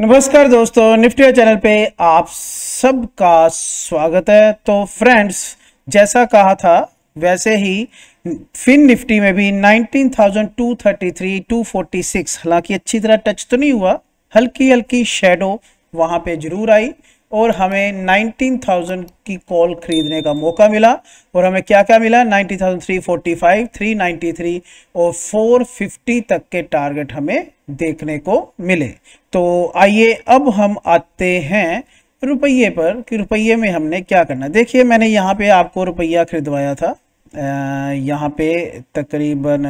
नमस्कार दोस्तों Nifty channel पे आप सबका स्वागत है तो फ्रेंड्स जैसा कहा था वैसे ही फिन निफ्टी में भी 19,233, 246 हालांकि अच्छी तरह टच तो नहीं हुआ हल्की हल्की शेडो वहां पे जरूर आई और हमें 19,000 की कॉल खरीदने का मौका मिला और हमें क्या क्या मिला 90,345, 393 और 450 तक के टारगेट हमें देखने को मिले तो आइए अब हम आते हैं रुपये पर कि रुपये में हमने क्या करना देखिए मैंने यहाँ पे आपको रुपया खरीदवाया था यहाँ पे तकरीबन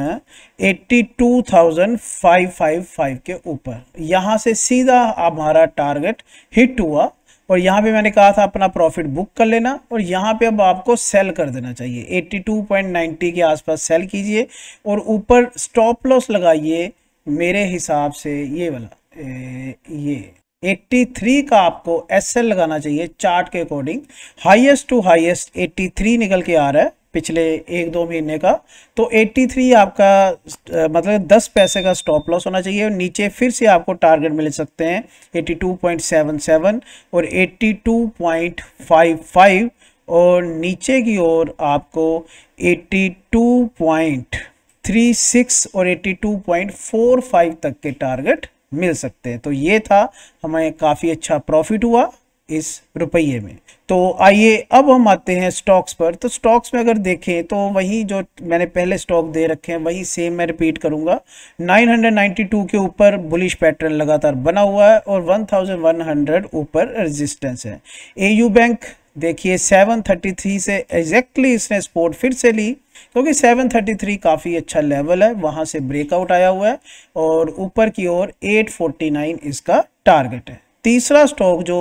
82,555 के ऊपर यहाँ से सीधा हमारा टारगेट हिट हुआ और यहाँ पे मैंने कहा था अपना प्रॉफिट बुक कर लेना और यहाँ पे अब आपको सेल कर देना चाहिए 82.90 के आसपास सेल कीजिए और ऊपर स्टॉप लॉस लगाइए मेरे हिसाब से ये वाला ये 83 का आपको एस लगाना चाहिए चार्ट के अकॉर्डिंग हाईएस्ट टू हाईएस्ट 83 निकल के आ रहा है पिछले एक दो महीने का तो 83 आपका मतलब 10 पैसे का स्टॉप लॉस होना चाहिए और नीचे फिर से आपको टारगेट मिल सकते हैं 82.77 और 82.55 और नीचे की ओर आपको 82.36 और 82.45 तक के टारगेट मिल सकते हैं तो ये था हमें काफ़ी अच्छा प्रॉफिट हुआ इस रुपये में तो आइए अब हम आते हैं स्टॉक्स पर तो स्टॉक्स में अगर देखें तो वही जो मैंने पहले स्टॉक दे रखे हैं वही सेम मैं रिपीट करूंगा 992 के ऊपर बुलिश पैटर्न लगातार बना हुआ है और 1100 ऊपर रेजिस्टेंस है एयू बैंक देखिए 733 से एग्जैक्टली इसने स्पोर्ट फिर से ली क्योंकि तो 733 काफ़ी अच्छा लेवल है वहाँ से ब्रेकआउट आया हुआ है और ऊपर की ओर 849 इसका टारगेट है तीसरा स्टॉक जो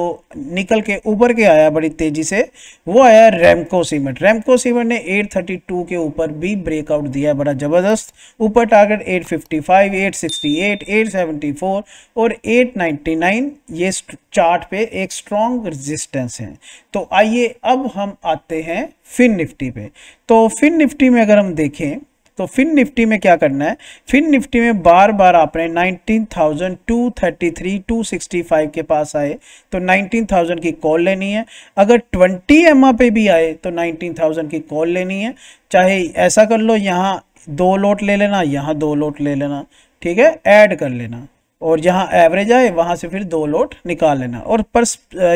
निकल के ऊपर के आया बड़ी तेजी से वो आया रेमको सीमेंट रेमको सीमेंट ने 832 के ऊपर भी ब्रेकआउट दिया बड़ा ज़बरदस्त ऊपर टारगेट 855, 868, 874 और 899 ये चार्ट पे एक स्ट्रॉन्ग रेजिस्टेंस है तो आइए अब हम आते हैं फिन निफ्टी पे तो फिन निफ्टी में अगर हम देखें तो फिन निफ्टी में क्या करना है फिन निफ्टी में बार बार आपने 19,233, 265 के पास आए तो 19,000 की कॉल लेनी है अगर 20 एम पे भी आए तो 19,000 की कॉल लेनी है चाहे ऐसा कर लो यहाँ दो लोट ले लेना यहाँ दो लोट ले लेना ठीक है ऐड कर लेना और जहाँ एवरेज आए वहाँ से फिर दो लोट निकाल लेना और पर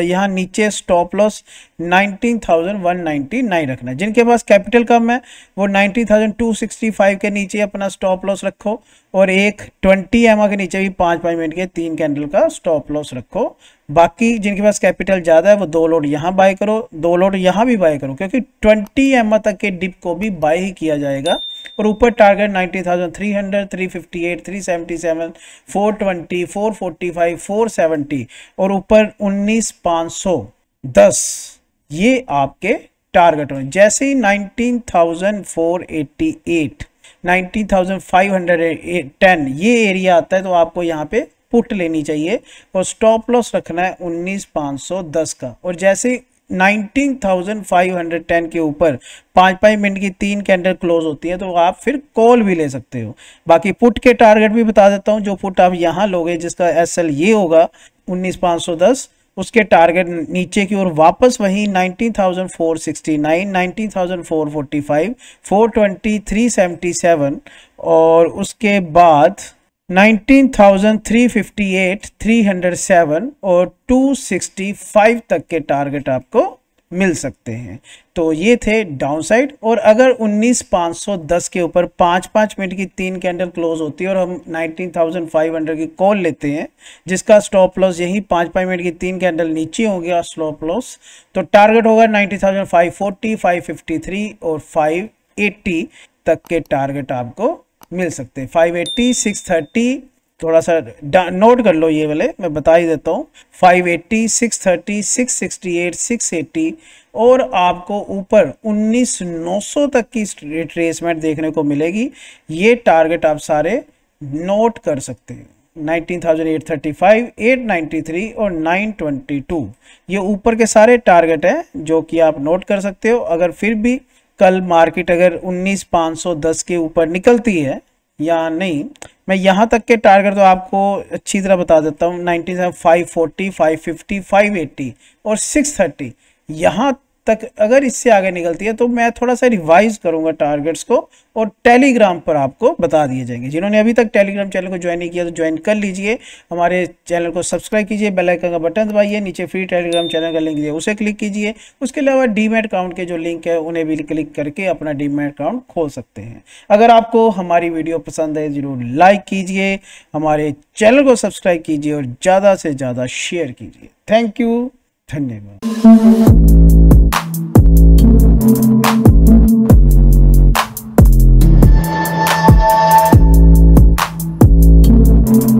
यहाँ नीचे स्टॉप लॉस 19,199 रखना जिनके पास कैपिटल कम है वो 19,265 के नीचे अपना स्टॉप लॉस रखो और एक 20 एम के नीचे भी पाँच पाँच मिनट के तीन कैंडल का स्टॉप लॉस रखो बाकी जिनके पास कैपिटल ज़्यादा है वो दो लोड यहाँ बाय करो दो लोड यहाँ भी बाय करो क्योंकि ट्वेंटी एम तक के डिप को भी बाय ही किया जाएगा और ऊपर टारगेट 90,300, 358, 377, 420, 445, 470 और ऊपर 19,510 ये आपके टारगेट होंगे जैसे ही 19,488, 19,510 ये एरिया आता है तो आपको यहाँ पे पुट लेनी चाहिए और स्टॉप लॉस रखना है 19,510 का और जैसे 19,510 के ऊपर पाँच पाँच मिनट की तीन कैंडल क्लोज होती है तो आप फिर कॉल भी ले सकते हो बाकी पुट के टारगेट भी बता देता हूँ जो पुट आप यहाँ लोगे जिसका एस एल ये होगा उन्नीस पाँच सौ दस उसके टारगेट नीचे की ओर वापस वहीं 19,469, 19,445, 423.77 और उसके बाद 19,358, और 265 तक के टारगेट आपको मिल सकते हैं तो ये थे डाउनसाइड और अगर 19,510 के ऊपर पाँच पाँच मिनट की तीन कैंडल क्लोज होती है और हम 19,500 की कॉल लेते हैं जिसका स्टॉप लॉस यही पाँच पाँच मिनट की तीन कैंडल नीचे हो गया स्टॉप लॉस तो टारगेट होगा 19,540, 553 और 580 तक के टारगेट आपको मिल सकते हैं फाइव एट्टी सिक्स थर्टी थोड़ा सा नोट कर लो ये वाले मैं बता ही देता हूँ five eighty six thirty six sixty eight six eighty और आपको ऊपर उन्नीस नौ सौ तक की रिट्रेसमेंट देखने को मिलेगी ये टारगेट आप सारे नोट कर सकते हैं 19,835, 893 और 922 ये ऊपर के सारे टारगेट हैं जो कि आप नोट कर सकते हो अगर फिर भी कल मार्केट अगर 19,510 के ऊपर निकलती है या नहीं मैं यहाँ तक के टारगेट तो आपको अच्छी तरह बता देता हूँ nineteen seven five forty five fifty five eighty और सिक्स थर्टी यहाँ तक अगर इससे आगे निकलती है तो मैं थोड़ा सा रिवाइज करूंगा टारगेट्स को और टेलीग्राम पर आपको बता दिए जाएंगे जिन्होंने अभी तक टेलीग्राम चैनल को ज्वाइन नहीं किया तो ज्वाइन कर लीजिए हमारे चैनल को सब्सक्राइब कीजिए बेल आइकन का बटन दबाइए नीचे फ्री टेलीग्राम चैनल का लिंक दिया उसे क्लिक कीजिए उसके अलावा डीमेट अकाउंट के जो लिंक है उन्हें भी क्लिक करके अपना डीमेट अकाउंट खोल सकते हैं अगर आपको हमारी वीडियो पसंद है ज़रूर लाइक कीजिए हमारे चैनल को सब्सक्राइब कीजिए और ज़्यादा से ज़्यादा शेयर कीजिए थैंक यू धन्यवाद